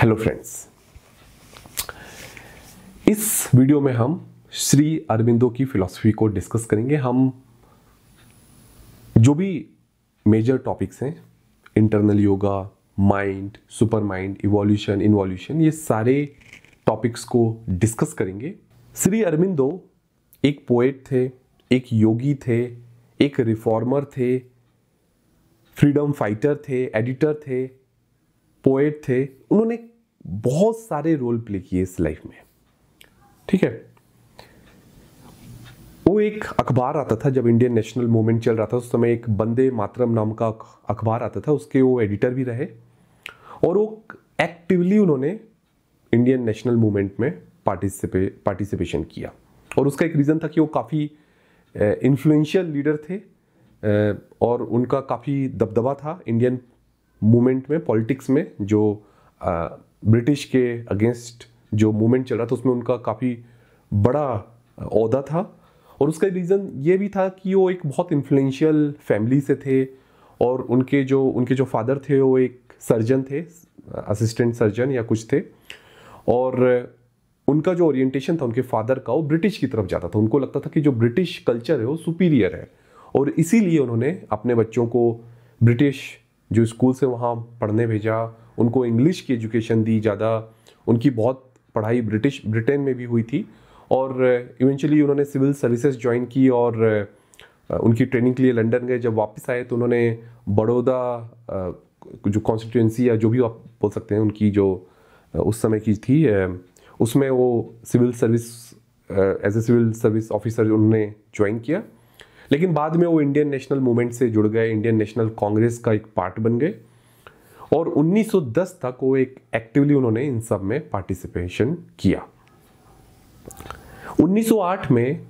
hello friends इस video में हम श्री अरविंदो की फिलॉसफी को डिस्कस करेंगे हम जो भी मेजर टॉपिक्स हैं internal yoga mind super mind evolution involution ये सारे टॉपिक्स को डिस्कस करेंगे श्री अरविंदो एक पोएट थे एक योगी थे एक रिफॉर्मर थे फ्रीडम फाइटर थे एडिटर थे पोएट थे उन्होंने बहुत सारे रोल प्ले किए इस लाइफ में ठीक है वो एक अखबार आता था जब इंडियन नेशनल मूवमेंट चल रहा था उस समय एक बंदे मातरम नाम का अखबार आता था उसके वो एडिटर भी रहे और वो एक्टिवली उन्होंने इंडियन नेशनल मूवमेंट में पार्टिसिपे पार्टिसिपेशन किया और उसका एक रीज़न था कि वो काफ़ी इन्फ्लुएंशियल लीडर थे और उनका काफ़ी दबदबा था इंडियन मूवमेंट में पॉलिटिक्स में जो ब्रिटिश के अगेंस्ट जो मूवमेंट चल रहा था उसमें उनका काफ़ी बड़ा अहदा था और उसका रीज़न ये भी था कि वो एक बहुत इन्फ्लुएंशियल फैमिली से थे और उनके जो उनके जो फादर थे वो एक सर्जन थे असिस्टेंट सर्जन या कुछ थे और उनका जो ओरिएंटेशन था उनके फादर का वो ब्रिटिश की तरफ जाता था उनको लगता था कि जो ब्रिटिश कल्चर है वो सुपीरियर है और इसीलिए उन्होंने अपने बच्चों को ब्रिटिश जो स्कूल से वहाँ पढ़ने भेजा उनको इंग्लिश की एजुकेशन दी ज़्यादा उनकी बहुत पढ़ाई ब्रिटिश ब्रिटेन में भी हुई थी और इवेंचुअली उन्होंने सिविल सर्विसेज ज्वाइन की और उनकी ट्रेनिंग के लिए लंदन गए जब वापस आए तो उन्होंने बड़ौदा जो कॉन्स्टिट्यूंसी या जो भी आप बोल सकते हैं उनकी जो उस समय की थी उसमें वो civil service as a civil service officer उन्होंने ज्वाइन किया लेकिन बाद में वो इंडियन नेशनल मूवमेंट से जुड़ गए इंडियन नेशनल कांग्रेस का एक पार्ट बन गए और 1910 तक वो एक एक्टिवली उन्होंने इन सब में पार्टिसिपेशन किया 1908 में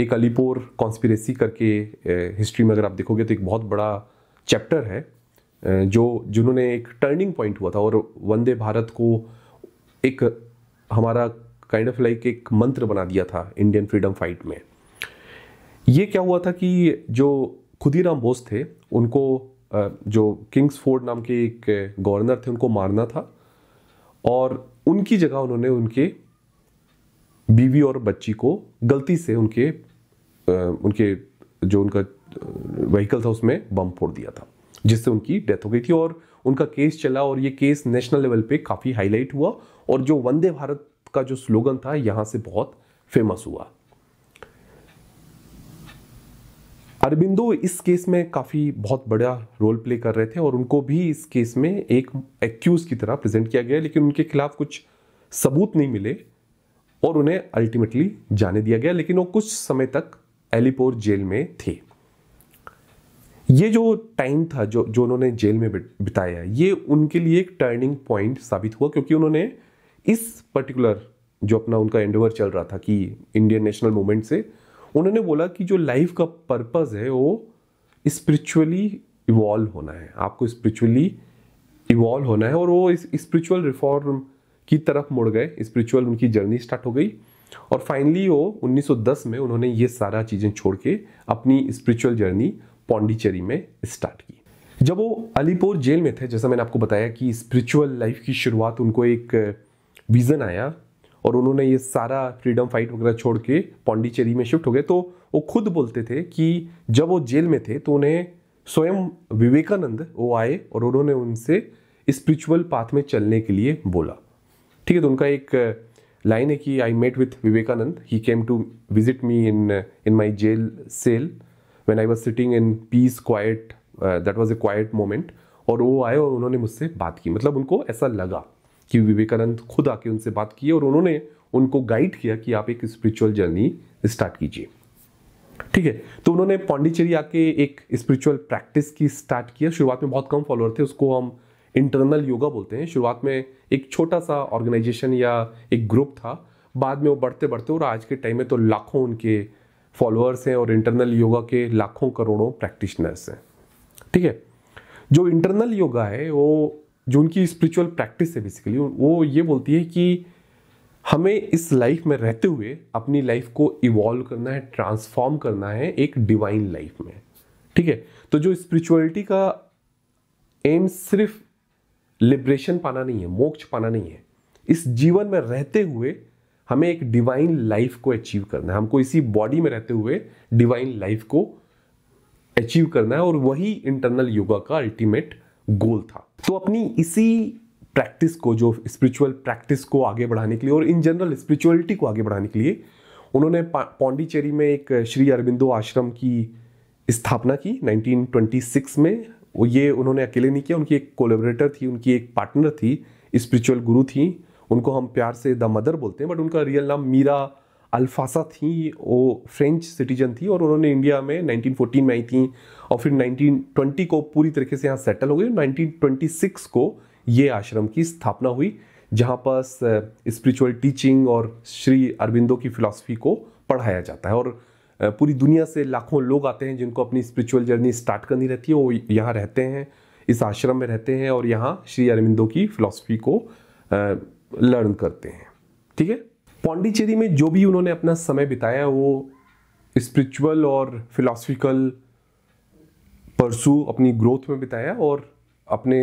एक अलीपुर कॉन्स्पिरेसी करके हिस्ट्री में अगर आप देखोगे तो एक बहुत बड़ा चैप्टर है जो जिन्होंने एक टर्निंग पॉइंट हुआ था और वंदे भारत को एक हमारा काइंड ऑफ लाइक एक मंत्र बना दिया था इंडियन फ्रीडम फाइट में ये क्या हुआ था कि जो खुदीराम बोस थे उनको जो किंग्स फोर्ड नाम के एक गवर्नर थे उनको मारना था और उनकी जगह उन्होंने उनके बीवी और बच्ची को गलती से उनके उनके जो उनका व्हीकल था उसमें बम फोड़ दिया था जिससे उनकी डेथ हो गई थी और उनका केस चला और ये केस नेशनल लेवल पे काफ़ी हाईलाइट हुआ और जो वंदे भारत का जो स्लोगन था यहाँ से बहुत फेमस हुआ अरबिंदो इस केस में काफ़ी बहुत बड़ा रोल प्ले कर रहे थे और उनको भी इस केस में एक एक्यूज़ की तरह प्रेजेंट किया गया लेकिन उनके खिलाफ कुछ सबूत नहीं मिले और उन्हें अल्टीमेटली जाने दिया गया लेकिन वो कुछ समय तक एलिपोर जेल में थे ये जो टाइम था जो जो उन्होंने जेल में बिताया ये उनके लिए एक टर्निंग पॉइंट साबित हुआ क्योंकि उन्होंने इस पर्टिकुलर जो अपना उनका एंडवर चल रहा था कि इंडियन नेशनल मूवमेंट से उन्होंने बोला कि जो लाइफ का पर्पज़ है वो स्पिरिचुअली इवॉल्व होना है आपको स्पिरिचुअली इवॉल्व होना है और वो इस स्पिरिचुअल रिफॉर्म की तरफ मुड़ गए स्पिरिचुअल उनकी जर्नी स्टार्ट हो गई और फाइनली वो 1910 में उन्होंने ये सारा चीज़ें छोड़ के अपनी स्पिरिचुअल जर्नी पौंडीचेरी में स्टार्ट की जब वो अलीपुर जेल में थे जैसा मैंने आपको बताया कि स्पिरिचुअल लाइफ की शुरुआत उनको एक विज़न आया और उन्होंने ये सारा फ्रीडम फाइट वगैरह छोड़ के पौंडीचेरी में शिफ्ट हो गए तो वो खुद बोलते थे कि जब वो जेल में थे तो उन्हें स्वयं विवेकानंद वो आए और उन्होंने उनसे स्पिरिचुअल पाथ में चलने के लिए बोला ठीक है तो उनका एक लाइन है कि I met with Vivekananda he came to visit me in in my jail cell when I was sitting in peace quiet that was a quiet moment और वो आए और उन्होंने मुझसे बात की मतलब उनको ऐसा लगा कि विवेकानंद खुद आके उनसे बात की और उन्होंने उनको गाइड किया कि आप एक स्पिरिचुअल जर्नी स्टार्ट कीजिए ठीक है तो उन्होंने पांडिचेरी आके एक स्पिरिचुअल प्रैक्टिस की स्टार्ट किया शुरुआत में बहुत कम फॉलोअर थे उसको हम इंटरनल योगा बोलते हैं शुरुआत में एक छोटा सा ऑर्गेनाइजेशन या एक ग्रुप था बाद में वो बढ़ते बढ़ते और आज के टाइम में तो लाखों उनके फॉलोअर्स हैं और इंटरनल योगा के लाखों करोड़ों प्रैक्टिशनर्स हैं ठीक है जो इंटरनल योगा है वो जो उनकी स्पिरिचुअल प्रैक्टिस है बेसिकली वो ये बोलती है कि हमें इस लाइफ में रहते हुए अपनी लाइफ को इवॉल्व करना है ट्रांसफॉर्म करना है एक डिवाइन लाइफ में ठीक है तो जो स्पिरिचुअलिटी का एम सिर्फ लिब्रेशन पाना नहीं है मोक्ष पाना नहीं है इस जीवन में रहते हुए हमें एक डिवाइन लाइफ को अचीव करना है हमको इसी बॉडी में रहते हुए डिवाइन लाइफ को अचीव करना है और वही इंटरनल योगा का अल्टीमेट गोल था तो अपनी इसी प्रैक्टिस को जो स्पिरिचुअल प्रैक्टिस को आगे बढ़ाने के लिए और इन जनरल स्पिरिचुअलिटी को आगे बढ़ाने के लिए उन्होंने पौंडीचेरी में एक श्री अरबिंदो आश्रम की स्थापना की 1926 में ये उन्होंने अकेले नहीं किया उनकी एक कोलेबरेटर थी उनकी एक पार्टनर थी स्पिरिचुअल गुरु थी उनको हम प्यार से द मदर बोलते हैं बट उनका रियल नाम मीरा अल्फासा थी वो फ्रेंच सिटीजन थी और उन्होंने इंडिया में 1914 में आई थी और फिर 1920 को पूरी तरीके से यहाँ सेटल हो गई 1926 को ये आश्रम की स्थापना हुई जहाँ पर स्पिरिचुअल टीचिंग और श्री अरविंदो की फिलॉसफी को पढ़ाया जाता है और पूरी दुनिया से लाखों लोग आते हैं जिनको अपनी स्पिरिचुअल जर्नी स्टार्ट करनी रहती है वो यहाँ रहते हैं इस आश्रम में रहते हैं और यहाँ श्री अरविंदो की फिलॉसफी को लर्न करते हैं ठीक है पौंडीचेरी में जो भी उन्होंने अपना समय बिताया वो स्पिरिचुअल और फिलोसफिकल परसू अपनी ग्रोथ में बिताया और अपने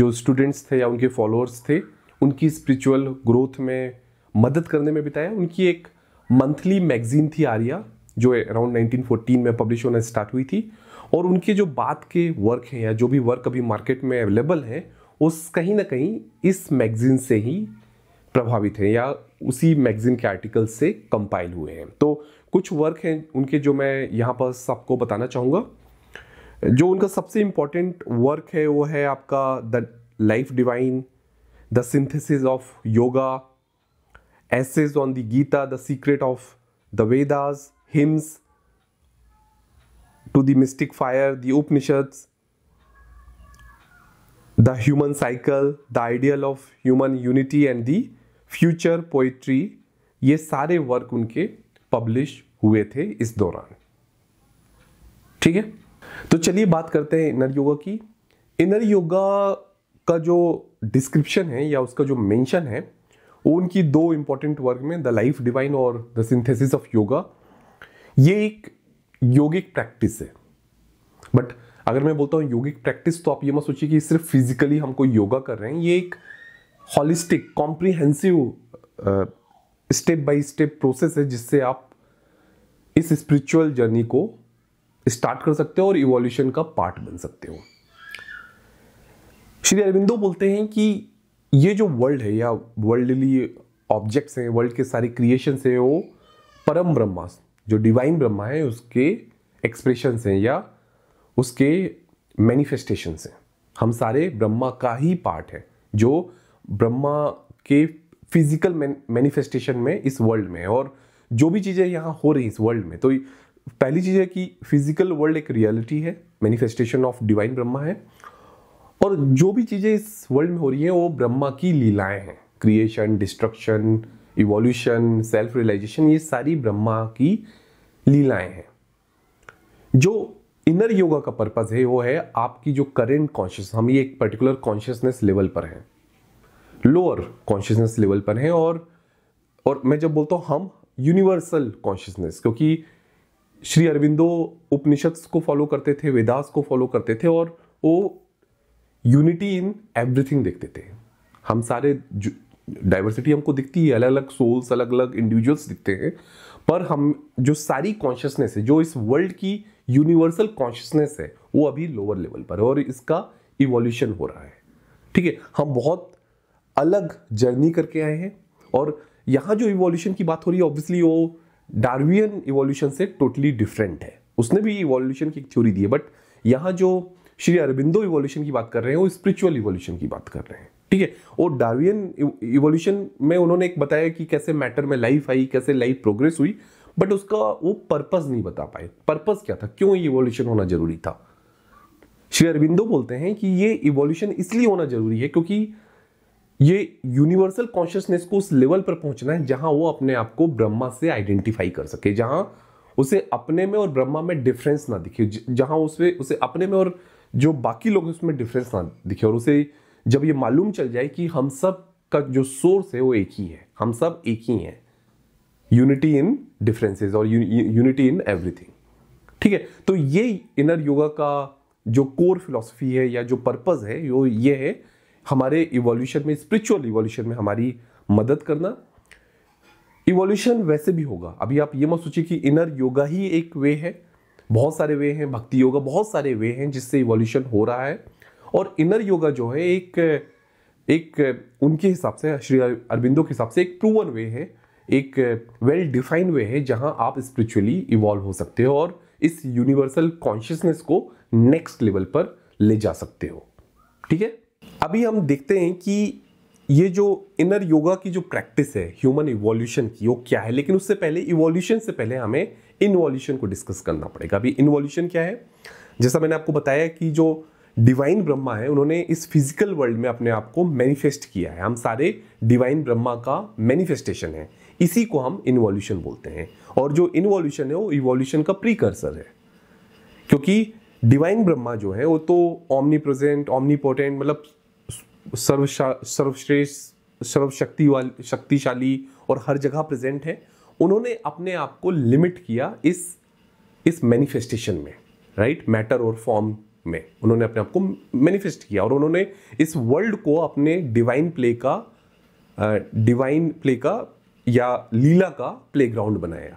जो स्टूडेंट्स थे या उनके फॉलोअर्स थे उनकी स्पिरिचुअल ग्रोथ में मदद करने में बिताया उनकी एक मंथली मैगजीन थी आर्या जो अराउंड 1914 में पब्लिश होना स्टार्ट हुई थी और उनके जो बात के वर्क हैं या जो भी वर्क अभी मार्केट में अवेलेबल हैं उस कहीं ना कहीं इस मैगजीन से ही प्रभावित हैं या उसी मैगजीन के आर्टिकल से कंपाइल हुए हैं तो कुछ वर्क हैं उनके जो मैं यहाँ पर सबको बताना चाहूँगा जो उनका सबसे इम्पॉर्टेंट वर्क है वो है आपका the life divine the synthesis of yoga essays on the Gita the secret of the Vedas hymns to the mystic fire the Upanishad the human cycle the ideal of human unity and the future poetry ये सारे work उनके publish हुए थे इस दौरान ठीक है तो चलिए बात करते हैं इनर योगा की इनर योगा का जो डिस्क्रिप्शन है या उसका जो मेंशन है वो उनकी दो इंपॉर्टेंट वर्क में द लाइफ डिवाइन और द सिंथेसिस ऑफ योगा ये एक योगिक प्रैक्टिस है बट अगर मैं बोलता हूँ योगिक प्रैक्टिस तो आप ये मत सोचिए कि सिर्फ फिजिकली हमको योगा कर रहे हैं ये एक holistic comprehensive step by step process है जिससे आप इस स्पिरिचुअल जर्नी को स्टार्ट कर सकते हो और इवोल्यूशन का पार्ट बन सकते हो श्री अरविंदो बोलते हैं कि ये जो वर्ल्ड है या वर्ल्डली ऑब्जेक्ट्स हैं वर्ल्ड के सारे क्रिएशन हैं वो परम ब्रह्मा जो डिवाइन ब्रह्मा है उसके एक्सप्रेशन हैं या उसके मैनिफेस्टेशन हैं हम सारे ब्रह्मा का ही पार्ट है जो ब्रह्मा के फिजिकल मैनिफेस्टेशन में इस वर्ल्ड में और जो भी चीज़ें यहाँ हो रही इस वर्ल्ड में तो पहली चीज़ है कि फिजिकल वर्ल्ड एक रियलिटी है मैनिफेस्टेशन ऑफ डिवाइन ब्रह्मा है और जो भी चीज़ें इस वर्ल्ड में हो रही हैं वो ब्रह्मा की लीलाएं हैं creation destruction evolution self realisation ये सारी ब्रह्मा की लीलाएं हैं जो इनर योगा का पर्पज़ है वो है आपकी जो करेंट कॉन्शियस हम ये एक पर्टिकुलर कॉन्शियसनेस लेवल पर हैं लोअर कॉन्शियसनेस लेवल पर हैं और और मैं जब बोलता हूँ हम यूनिवर्सल कॉन्शियसनेस क्योंकि श्री अरविंदो उपनिषद को फॉलो करते थे वेदास को फॉलो करते थे और वो यूनिटी इन एवरीथिंग देखते थे हम सारे डाइवर्सिटी हमको दिखती है अलग अलग सोल्स अलग अलग इंडिविजुअल्स दिखते हैं पर हम जो सारी कॉन्शियसनेस है जो इस वर्ल्ड की यूनिवर्सल कॉन्शियसनेस है वो अभी लोअर लेवल पर है और इसका इवोल्यूशन हो रहा है ठीक है हम बहुत अलग जर्नी करके आए हैं और यहाँ जो इवोल्यूशन की बात हो रही है ऑब्वियसली वो डार्वियन इवोल्यूशन से टोटली डिफरेंट है उसने भी इवोल्यूशन की थ्योरी दी है बट यहाँ जो श्री अरविंदो इवोल्यूशन की बात कर रहे हैं वो स्पिरिचुअल इवोल्यूशन की बात कर रहे हैं ठीक है और डार्वियन इवोल्यूशन e-, में उन्होंने एक बताया कि कैसे मैटर में लाइफ आई कैसे लाइफ प्रोग्रेस हुई बट उसका वो पर्पज नहीं बता पाए पर्पज क्या था क्यों इवोल्यूशन होना जरूरी था श्री अरविंदो बोलते हैं कि ये इवोल्यूशन इसलिए होना जरूरी है क्योंकि ये यूनिवर्सल कॉन्शियसनेस को उस लेवल पर पहुंचना है जहां वो अपने आप को ब्रह्मा से आइडेंटिफाई कर सके जहां उसे अपने में और ब्रह्मा में डिफरेंस ना दिखे जहां उसे उसे अपने में और जो बाकी लोग उसमें डिफरेंस ना दिखे और उसे जब ये मालूम चल जाए कि हम सब का जो सोर्स है वो एक ही है हम सब एक ही हैं यूनिटी इन डिफरेंसेस और यूनिटी इन एवरीथिंग ठीक है तो ये इनर योगा का जो कोर फिलॉसफी है या जो पर्पज़ है वो ये है हमारे इवोल्यूशन में स्पिरिचुअल इवोल्यूशन में हमारी मदद करना इवोल्यूशन वैसे भी होगा अभी आप ये मत सोचिए कि इनर योगा ही एक वे है बहुत सारे वे हैं भक्ति योगा बहुत सारे वे हैं जिससे इवोल्यूशन हो रहा है और इनर योगा जो है एक एक उनके हिसाब से श्री अरविंदो के हिसाब से एक प्रूवन वे है एक वेल डिफाइंड वे है जहां आप स्पिरिचुअली इवॉल्व हो सकते हो और इस यूनिवर्सल कॉन्शियसनेस को नेक्स्ट लेवल पर ले जा सकते हो ठीक है अभी हम देखते हैं कि ये जो इनर योगा की जो प्रैक्टिस है ह्यूमन इवोल्यूशन की वो क्या है लेकिन उससे पहले इवोल्यूशन से पहले हमें इन्वॉल्यूशन को डिस्कस करना पड़ेगा अभी इन्वॉल्यूशन क्या है जैसा मैंने आपको बताया कि जो डिवाइन ब्रह्मा है उन्होंने इस फिजिकल वर्ल्ड में अपने आप को मैनिफेस्ट किया है हम सारे डिवाइन ब्रह्मा का मैनिफेस्टेशन है इसी को हम इन्वॉल्यूशन बोलते हैं और जो इन्वॉल्यूशन है वो इवोल्यूशन का प्रीकर्सर है क्योंकि डिवाइन ब्रह्मा जो है वो तो ओमनी प्रेजेंट ऑमनी मतलब सर्व सर्वश्रेष्ठ सर्वशक्ति वाली शक्तिशाली और हर जगह प्रेजेंट है उन्होंने अपने आप को लिमिट किया इस इस मैनिफेस्टेशन में राइट मैटर और फॉर्म में उन्होंने अपने आप को मैनिफेस्ट किया और उन्होंने इस वर्ल्ड को अपने डिवाइन प्ले का डिवाइन प्ले का या लीला का प्लेग्राउंड बनाया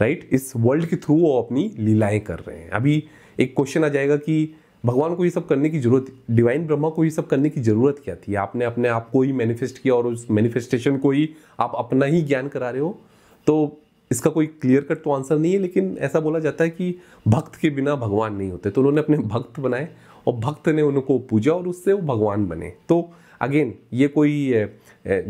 राइट इस वर्ल्ड के थ्रू वो अपनी लीलाएं कर रहे हैं अभी एक क्वेश्चन आ जाएगा कि भगवान को ये सब करने की जरूरत डिवाइन ब्रह्मा को ये सब करने की जरूरत क्या थी आपने अपने आप को ही मैनिफेस्ट किया और उस मैनिफेस्टेशन को ही आप अपना ही ज्ञान करा रहे हो तो इसका कोई क्लियर कट तो आंसर नहीं है लेकिन ऐसा बोला जाता है कि भक्त के बिना भगवान नहीं होते तो उन्होंने अपने भक्त बनाए और भक्त ने उनको पूजा और उससे वो भगवान बने तो अगेन ये कोई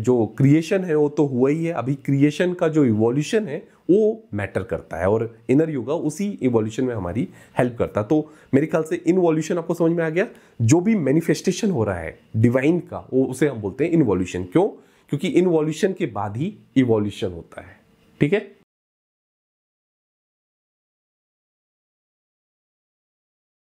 जो क्रिएशन है वो तो हुआ ही है अभी क्रिएशन का जो इवोल्यूशन है वो मैटर करता है और इनर योगा उसी इवोल्यूशन में हमारी हेल्प करता है तो मेरे ख्याल से इनवॉल्यूशन आपको समझ में आ गया जो भी मैनिफेस्टेशन हो रहा है डिवाइन का वो उसे हम बोलते हैं इनवॉल्यूशन क्यों क्योंकि इनवॉल्यूशन के बाद ही इवोल्यूशन होता है ठीक है